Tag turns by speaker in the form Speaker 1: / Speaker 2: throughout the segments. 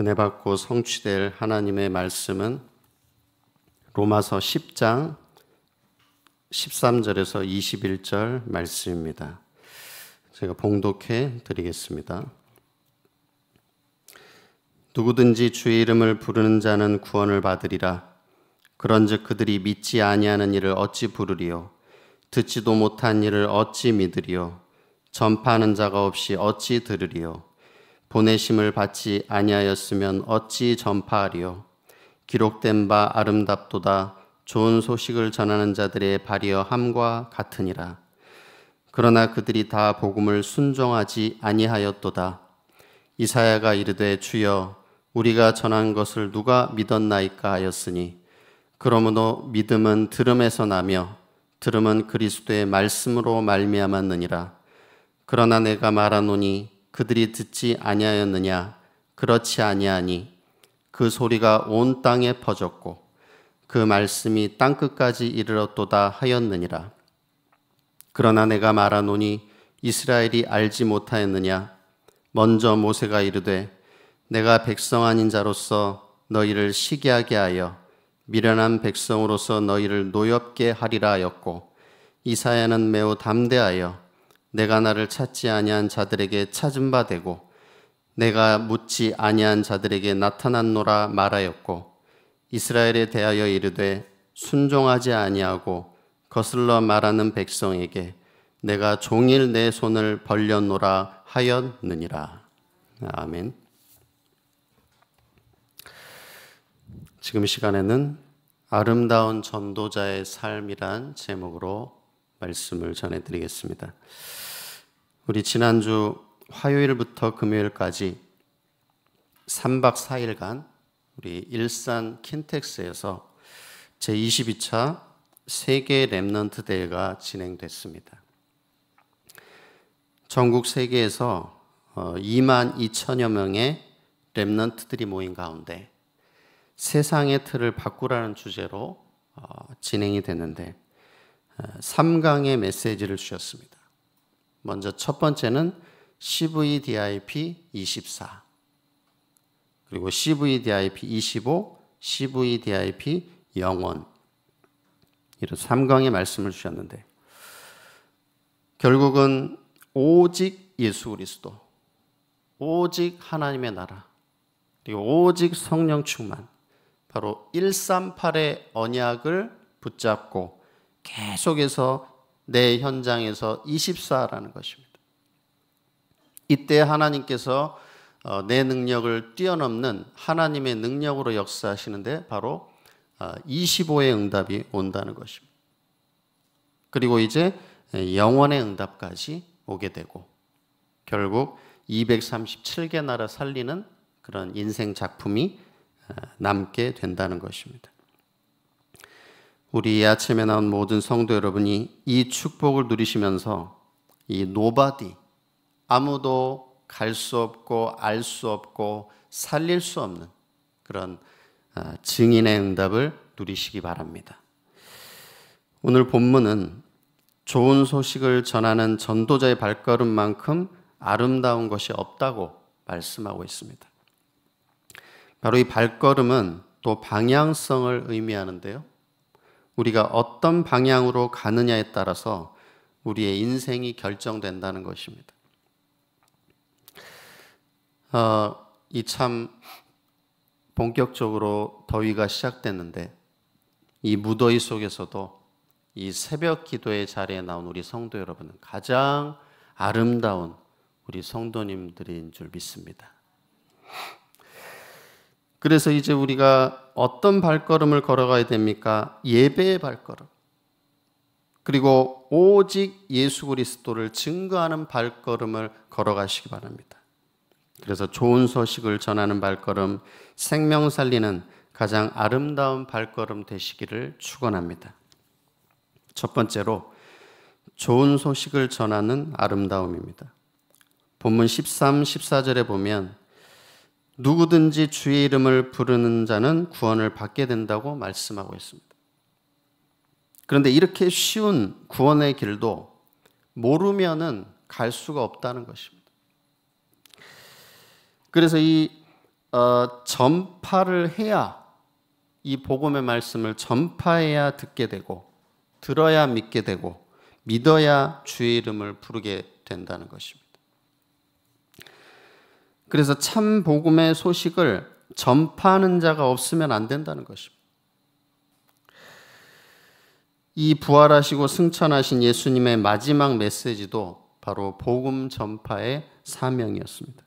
Speaker 1: 은혜 받고 성취될 하나님의 말씀은 로마서 10장 13절에서 21절 말씀입니다. 제가 봉독해 드리겠습니다. 누구든지 주의 이름을 부르는 자는 구원을 받으리라. 그런즉 그들이 믿지 아니하는 일을 어찌 부르리요? 듣지도 못한 일을 어찌 믿으리요? 전파하는 자가 없이 어찌 들으리요? 보내심을 받지 아니하였으면 어찌 전파하리요 기록된 바 아름답도다 좋은 소식을 전하는 자들의 발이여 함과 같으니라 그러나 그들이 다 복음을 순종하지 아니하였도다 이사야가 이르되 주여 우리가 전한 것을 누가 믿었나이까 하였으니 그러므로 믿음은 들음에서 나며 들음은 그리스도의 말씀으로 말미암았느니라 그러나 내가 말하노니 그들이 듣지 아니하였느냐 그렇지 아니하니 그 소리가 온 땅에 퍼졌고 그 말씀이 땅 끝까지 이르렀도다 하였느니라 그러나 내가 말하노니 이스라엘이 알지 못하였느냐 먼저 모세가 이르되 내가 백성 아닌 자로서 너희를 시기하게 하여 미련한 백성으로서 너희를 노엽게 하리라 하였고 이사야는 매우 담대하여 내가 나를 찾지 아니한 자들에게 찾은 바 되고 내가 묻지 아니한 자들에게 나타났노라 말하였고 이스라엘에 대하여 이르되 순종하지 아니하고 거슬러 말하는 백성에게 내가 종일 내 손을 벌렸노라 하였느니라. 아멘. 지금 시간에는 아름다운 전도자의 삶이란 제목으로 말씀을 전해드리겠습니다. 우리 지난주 화요일부터 금요일까지 3박 4일간 우리 일산 킨텍스에서 제22차 세계 랩넌트 대회가 진행됐습니다. 전국 세계에서 2만 어, 2천여 명의 랩넌트들이 모인 가운데 세상의 틀을 바꾸라는 주제로 어, 진행이 됐는데 3강의 어, 메시지를 주셨습니다. 먼저 첫 번째는 CVDIP24 그리고 CVDIP25, CVDIP 영원 이런 삼강의 말씀을 주셨는데 결국은 오직 예수 그리스도 오직 하나님의 나라 그리고 오직 성령 충만 바로 138의 언약을 붙잡고 계속해서 내 현장에서 24라는 것입니다. 이때 하나님께서 어, 내 능력을 뛰어넘는 하나님의 능력으로 역사하시는데 바로 25의 어, 응답이 온다는 것입니다. 그리고 이제 영원의 응답까지 오게 되고 결국 237개 나라 살리는 그런 인생 작품이 어, 남게 된다는 것입니다. 우리 아침에 나온 모든 성도 여러분이 이 축복을 누리시면서 이 노바디 아무도 갈 수 없고 알 수 없고 살릴 수 없는 그런 아, 증인의 응답을 누리시기 바랍니다. 오늘 본문은 좋은 소식을 전하는 전도자의 발걸음만큼 아름다운 것이 없다고 말씀하고 있습니다. 바로 이 발걸음은 또 방향성을 의미하는데요. 우리가 어떤 방향으로 가느냐에 따라서 우리의 인생이 결정된다는 것입니다. 어, 이참 본격적으로 더위가 시작됐는데 이 무더위 속에서도 이 새벽 기도의 자리에 나온 우리 성도 여러분은 가장 아름다운 우리 성도님들인 줄 믿습니다. 그래서 이제 우리가 어떤 발걸음을 걸어가야 됩니까? 예배의 발걸음. 그리고 오직 예수 그리스도를 증거하는 발걸음을 걸어가시기 바랍니다. 그래서 좋은 소식을 전하는 발걸음, 생명 살리는 가장 아름다운 발걸음 되시기를 축원합니다. 첫 번째로 좋은 소식을 전하는 아름다움입니다. 본문 13, 14절에 보면 누구든지 주의 이름을 부르는 자는 구원을 받게 된다고 말씀하고 있습니다. 그런데 이렇게 쉬운 구원의 길도 모르면은 갈 수가 없다는 것입니다. 그래서 이 어, 전파를 해야 이 복음의 말씀을 전파해야 듣게 되고 들어야 믿게 되고 믿어야 주의 이름을 부르게 된다는 것입니다. 그래서 참 복음의 소식을 전파하는 자가 없으면 안 된다는 것입니다. 이 부활하시고 승천하신 예수님의 마지막 메시지도 바로 복음 전파의 사명이었습니다.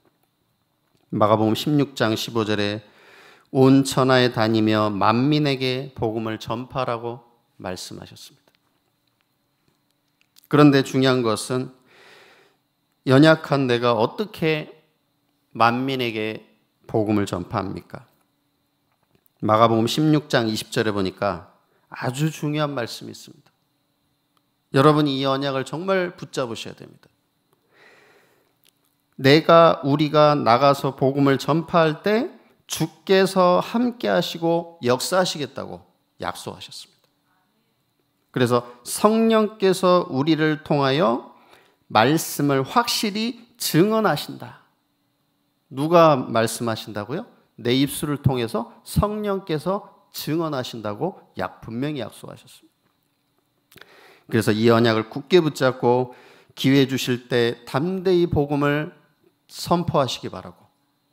Speaker 1: 마가복음 16장 15절에 온 천하에 다니며 만민에게 복음을 전파라고 말씀하셨습니다. 그런데 중요한 것은 연약한 내가 어떻게 만민에게 복음을 전파합니까? 마가복음 16장 20절에 보니까 아주 중요한 말씀이 있습니다. 여러분이 언약을 정말 붙잡으셔야 됩니다. 내가 우리가 나가서 복음을 전파할 때 주께서 함께 하시고 역사하시겠다고 약속하셨습니다. 그래서 성령께서 우리를 통하여 말씀을 확실히 증언하신다. 누가 말씀하신다고요? 내 입술을 통해서 성령께서 증언하신다고 약 분명히 약속하셨습니다. 그래서 이 언약을 굳게 붙잡고 기회 주실 때 담대히 복음을 선포하시기 바라고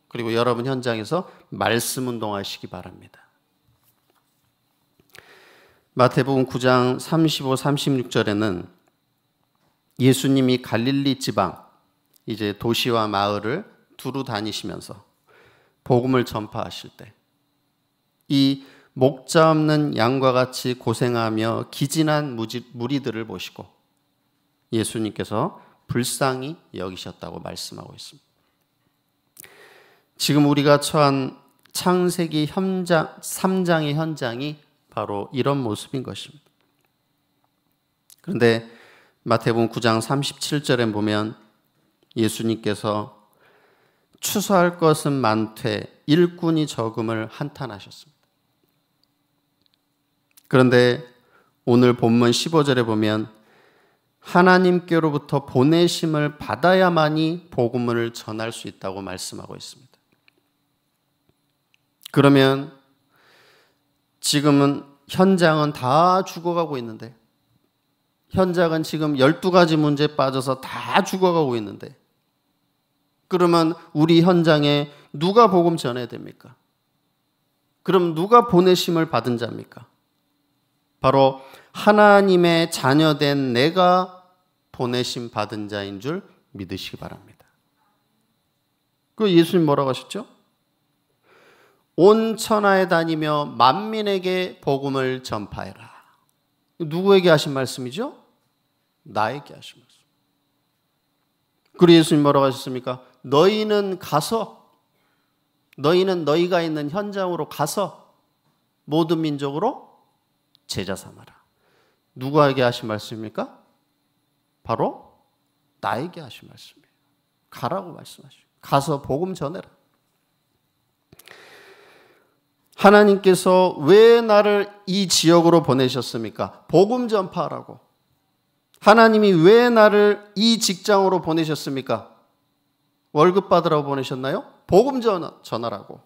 Speaker 1: 그리고 여러분 현장에서 말씀 운동하시기 바랍니다. 마태복음 9장 35, 36절에는 예수님이 갈릴리 지방 이제 도시와 마을을 두루 다니시면서 복음을 전파하실 때 이 목자 없는 양과 같이 고생하며 기진한 무리들을 보시고 예수님께서 불쌍히 여기셨다고 말씀하고 있습니다. 지금 우리가 처한 창세기 현장, 3장의 현장이 바로 이런 모습인 것입니다. 그런데 마태복음 9장 37절에 보면 예수님께서 추수할 것은 많되 일꾼이 적음을 한탄하셨습니다. 그런데 오늘 본문 15절에 보면 하나님께로부터 보내심을 받아야만이 복음을 전할 수 있다고 말씀하고 있습니다. 그러면 지금은 현장은 다 죽어가고 있는데 현장은 지금 12가지 문제에 빠져서 다 죽어가고 있는데 그러면 우리 현장에 누가 복음 전해야 됩니까? 그럼 누가 보내심을 받은 자입니까? 바로 하나님의 자녀된 내가 보내심 받은 자인 줄 믿으시기 바랍니다. 그 예수님 뭐라고 하셨죠? 온 천하에 다니며 만민에게 복음을 전파해라. 누구에게 하신 말씀이죠? 나에게 하신 말씀. 그리고 예수님 뭐라고 하셨습니까? 너희는 가서 너희는 너희가 있는 현장으로 가서 모든 민족으로 제자 삼아라. 누구에게 하신 말씀입니까? 바로 나에게 하신 말씀이에요. 가라고 말씀하시고 가서 복음 전해라. 하나님께서 왜 나를 이 지역으로 보내셨습니까? 복음 전파라고. 하나님이 왜 나를 이 직장으로 보내셨습니까? 월급 받으라고 보내셨나요? 복음 전하라고.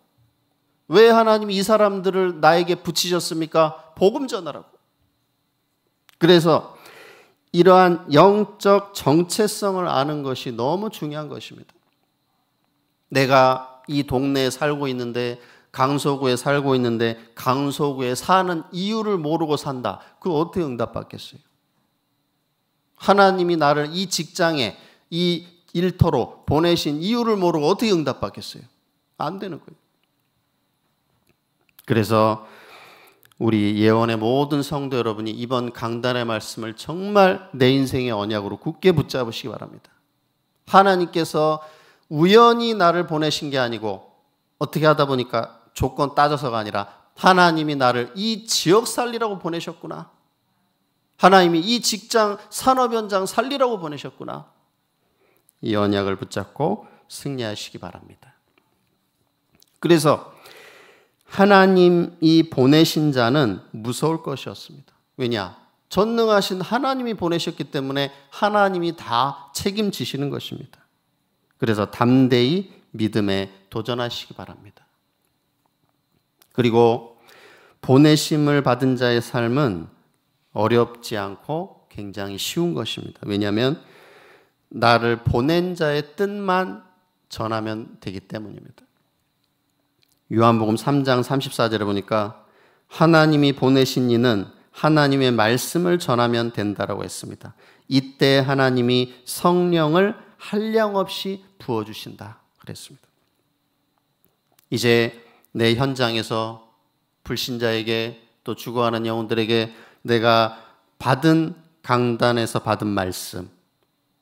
Speaker 1: 왜하나님이 사람들을 나에게 붙이셨습니까? 복음 전하라고. 그래서 이러한 영적 정체성을 아는 것이 너무 중요한 것입니다. 내가 이 동네에 살고 있는데 강서구에 살고 있는데 강서구에 사는 이유를 모르고 산다. 그 어떻게 응답받겠어요? 하나님이 나를 이 직장에 이 일터로 보내신 이유를 모르고 어떻게 응답받겠어요? 안 되는 거예요. 그래서 우리 예원의 모든 성도 여러분이 이번 강단의 말씀을 정말 내 인생의 언약으로 굳게 붙잡으시기 바랍니다. 하나님께서 우연히 나를 보내신 게 아니고 어떻게 하다 보니까 조건 따져서가 아니라 하나님이 나를 이 지역 살리라고 보내셨구나. 하나님이 이 직장 산업 현장 살리라고 보내셨구나. 이 언약을 붙잡고 승리하시기 바랍니다. 그래서 하나님이 보내신 자는 무서울 것이 없습니다. 왜냐? 전능하신 하나님이 보내셨기 때문에 하나님이 다 책임지시는 것입니다. 그래서 담대히 믿음에 도전하시기 바랍니다. 그리고 보내심을 받은 자의 삶은 어렵지 않고 굉장히 쉬운 것입니다. 왜냐하면 나를 보낸 자의 뜻만 전하면 되기 때문입니다. 요한복음 3장 34절에 보니까 하나님이 보내신 이는 하나님의 말씀을 전하면 된다라고 했습니다. 이때 하나님이 성령을 한량 없이 부어 주신다 그랬습니다. 이제 내 현장에서 불신자에게 또 죽어가는 영혼들에게 내가 받은 강단에서 받은 말씀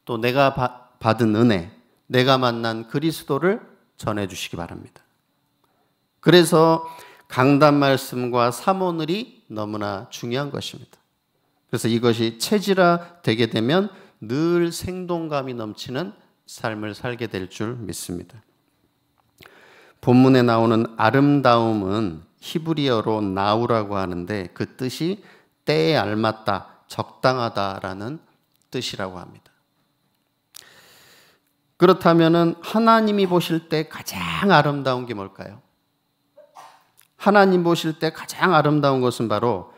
Speaker 1: 또 내가 바, 받은 은혜, 내가 만난 그리스도를 전해 주시기 바랍니다. 그래서 강단 말씀과 사모늘이 너무나 중요한 것입니다. 그래서 이것이 체질화 되게 되면 늘 생동감이 넘치는 삶을 살게 될 줄 믿습니다. 본문에 나오는 아름다움은 히브리어로 나우라고 하는데 그 뜻이 때에 알맞다, 적당하다라는 뜻이라고 합니다. 그렇다면 하나님이 보실 때 가장 아름다운 게 뭘까요? 하나님 보실 때 가장 아름다운 것은 바로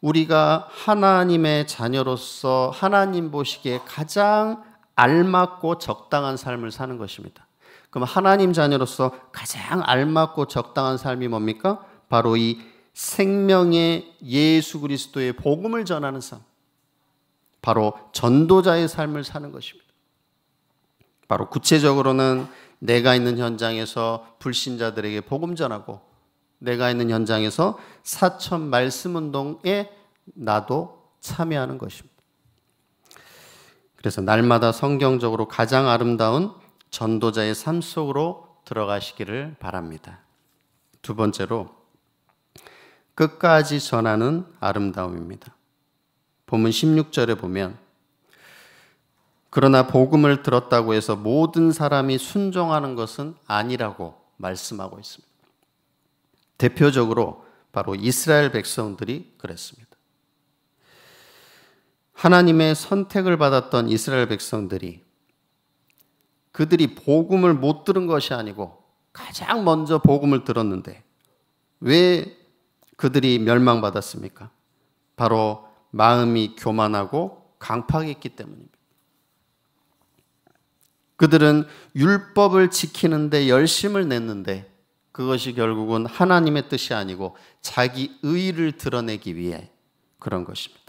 Speaker 1: 우리가 하나님의 자녀로서 하나님 보시기에 가장 알맞고 적당한 삶을 사는 것입니다. 그럼 하나님 자녀로서 가장 알맞고 적당한 삶이 뭡니까? 바로 이 생명의 예수 그리스도의 복음을 전하는 삶. 바로 전도자의 삶을 사는 것입니다. 바로 구체적으로는 내가 있는 현장에서 불신자들에게 복음 전하고 내가 있는 현장에서 사천 말씀 운동에 나도 참여하는 것입니다. 그래서 날마다 성경적으로 가장 아름다운 전도자의 삶 속으로 들어가시기를 바랍니다. 두 번째로 끝까지 전하는 아름다움입니다. 본문 16절에 보면 그러나 복음을 들었다고 해서 모든 사람이 순종하는 것은 아니라고 말씀하고 있습니다. 대표적으로 바로 이스라엘 백성들이 그랬습니다. 하나님의 선택을 받았던 이스라엘 백성들이 그들이 복음을 못 들은 것이 아니고 가장 먼저 복음을 들었는데 왜 그들이 멸망받았습니까? 바로 마음이 교만하고 강팍했기 때문입니다. 그들은 율법을 지키는데 열심을 냈는데 그것이 결국은 하나님의 뜻이 아니고 자기 의를 드러내기 위해 그런 것입니다.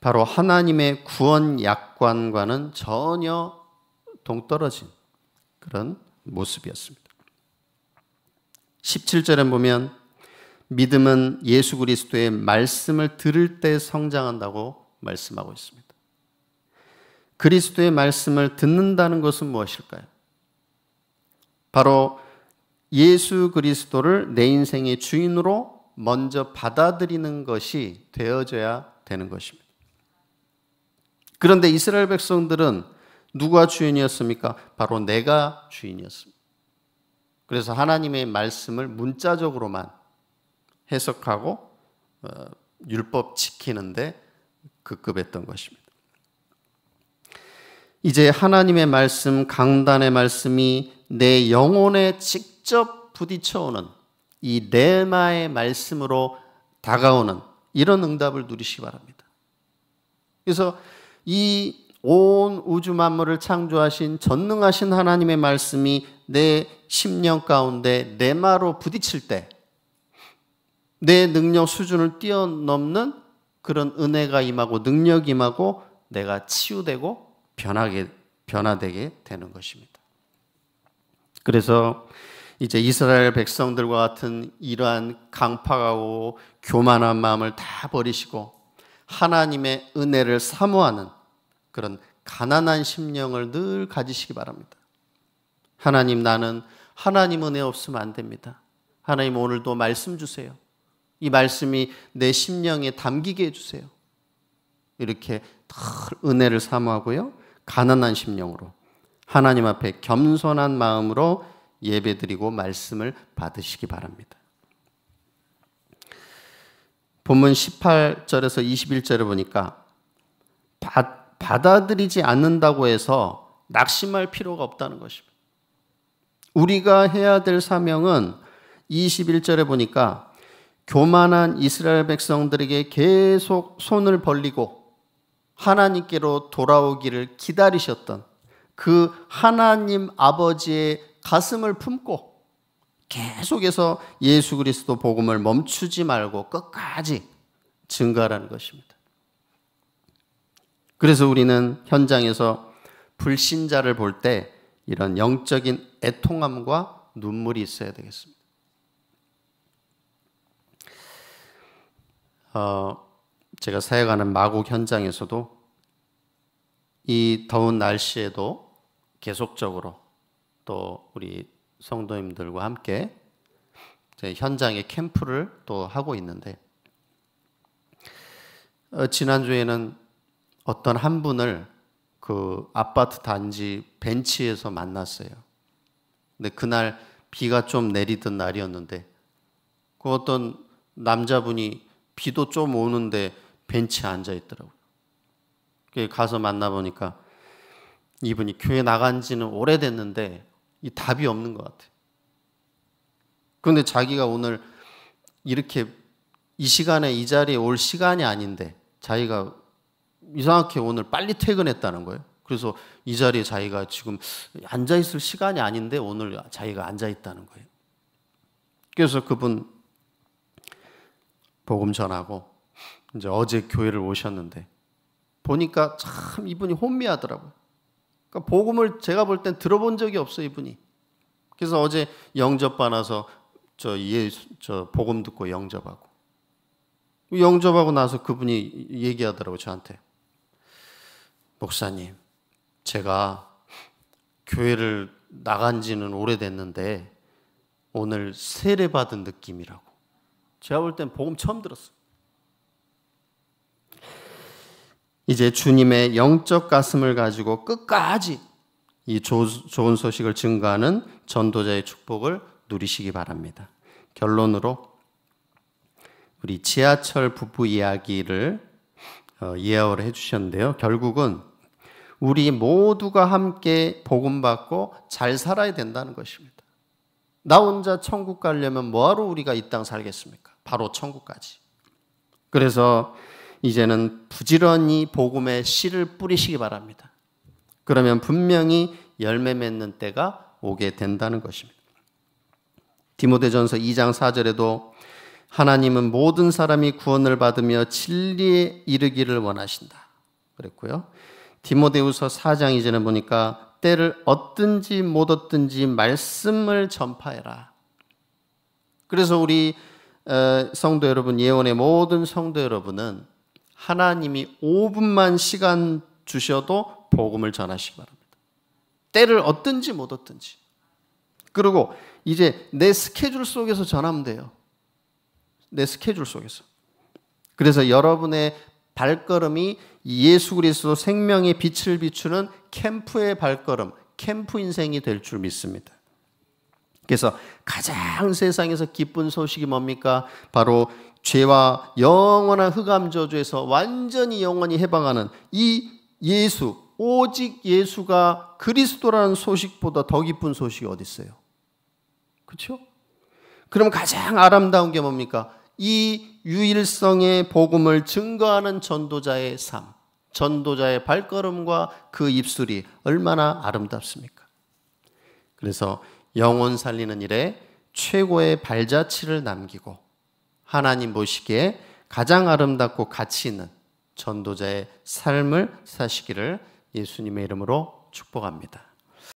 Speaker 1: 바로 하나님의 구원 약관과는 전혀 동떨어진 그런 모습이었습니다. 17절에 보면 믿음은 예수 그리스도의 말씀을 들을 때 성장한다고 말씀하고 있습니다. 그리스도의 말씀을 듣는다는 것은 무엇일까요? 바로 예수 그리스도를 내 인생의 주인으로 먼저 받아들이는 것이 되어져야 되는 것입니다. 그런데 이스라엘 백성들은 누가 주인이었습니까? 바로 내가 주인이었습니다. 그래서 하나님의 말씀을 문자적으로만 해석하고 어, 율법 지키는데 급급했던 것입니다. 이제 하나님의 말씀, 강단의 말씀이 내 영혼에 직접 부딪혀오는 이 레마의 말씀으로 다가오는 이런 응답을 누리시기 바랍니다. 그래서 이 온 우주 만물을 창조하신 전능하신 하나님의 말씀이 내 심령 가운데 레마로 부딪힐 때 내 능력 수준을 뛰어넘는 그런 은혜가 임하고 능력이 임하고 내가 치유되고 변하게 변화되게 되는 것입니다. 그래서 이제 이스라엘 백성들과 같은 이러한 강팍하고 교만한 마음을 다 버리시고 하나님의 은혜를 사모하는 그런 가난한 심령을 늘 가지시기 바랍니다. 하나님 나는 하나님 은혜 없으면 안 됩니다. 하나님 오늘도 말씀 주세요. 이 말씀이 내 심령에 담기게 해주세요. 이렇게 늘 은혜를 사모하고요. 가난한 심령으로 하나님 앞에 겸손한 마음으로 예배드리고 말씀을 받으시기 바랍니다. 본문 18절에서 21절을 보니까 받, 받아들이지 않는다고 해서 낙심할 필요가 없다는 것입니다. 우리가 해야 될 사명은 21절에 보니까 교만한 이스라엘 백성들에게 계속 손을 벌리고 하나님께로 돌아오기를 기다리셨던 그 하나님 아버지의 가슴을 품고 계속해서 예수 그리스도 복음을 멈추지 말고 끝까지 증가라는 것입니다. 그래서 우리는 현장에서 불신자를 볼 때 이런 영적인 애통함과 눈물이 있어야 되겠습니다. 어, 제가 사역하는 마곡 현장에서도 이 더운 날씨에도 계속적으로 또 우리 성도님들과 함께 현장에 캠프를 또 하고 있는데 어, 지난주에는 어떤 한 분을 그 아파트 단지 벤치에서 만났어요. 근데 그날 비가 좀 내리던 날이었는데 그 어떤 남자분이 비도 좀 오는데 벤치에 앉아 있더라고요. 가서 만나보니까 이분이 교회 나간 지는 오래됐는데 이 답이 없는 것 같아요. 그런데 자기가 오늘 이렇게 이 시간에 이 자리에 올 시간이 아닌데 자기가 이상하게 오늘 빨리 퇴근했다는 거예요. 그래서 이 자리에 자기가 지금 앉아 있을 시간이 아닌데 오늘 자기가 앉아 있다는 거예요. 그래서 그분 복음 전하고 이제 어제 교회를 오셨는데 보니까 참 이분이 혼미하더라고요. 그러니까 복음을 제가 볼 땐 들어본 적이 없어 요 이분이. 그래서 어제 영접 받아서 저 예수 저 복음 듣고 영접하고 영접하고 나서 그분이 얘기하더라고 저한테 목사님 제가 교회를 나간 지는 오래됐는데 오늘 세례 받은 느낌이라고. 제가 볼 땐 복음 처음 들었어. 이제 주님의 영적 가슴을 가지고 끝까지 이 좋은 소식을 증가하는 전도자의 축복을 누리시기 바랍니다. 결론으로 우리 지하철 부부 이야기를 어, 예화를 해주셨는데요. 결국은 우리 모두가 함께 복음 받고 잘 살아야 된다는 것입니다. 나 혼자 천국 가려면 뭐하러 우리가 이 땅 살겠습니까? 바로 천국까지. 그래서 이제는 부지런히 복음의 씨를 뿌리시기 바랍니다. 그러면 분명히 열매 맺는 때가 오게 된다는 것입니다. 디모데전서 2장 4절에도 하나님은 모든 사람이 구원을 받으며 진리에 이르기를 원하신다. 그랬고요. 디모데후서 4장 이제는 보니까 때를 얻든지 못 얻든지 말씀을 전파해라. 그래서 우리 어, 성도 여러분 예언의 모든 성도 여러분은 하나님이 5분만 시간 주셔도 복음을 전하시기 바랍니다. 때를 얻든지 못 얻든지. 그리고 이제 내 스케줄 속에서 전하면 돼요. 내 스케줄 속에서. 그래서 여러분의 발걸음이 예수 그리스도 생명의 빛을 비추는 캠프의 발걸음, 캠프 인생이 될 줄 믿습니다. 그래서 가장 세상에서 기쁜 소식이 뭡니까? 바로 죄와 영원한 흑암 저주에서 완전히 영원히 해방하는 이 예수 오직 예수가 그리스도라는 소식보다 더 기쁜 소식이 어디 있어요? 그렇죠? 그럼 가장 아름다운 게 뭡니까? 이 유일성의 복음을 증거하는 전도자의 삶, 전도자의 발걸음과 그 입술이 얼마나 아름답습니까? 그래서 영혼 살리는 일에 최고의 발자취를 남기고 하나님 보시기에 가장 아름답고 가치 있는 전도자의 삶을 사시기를 예수님의 이름으로 축복합니다.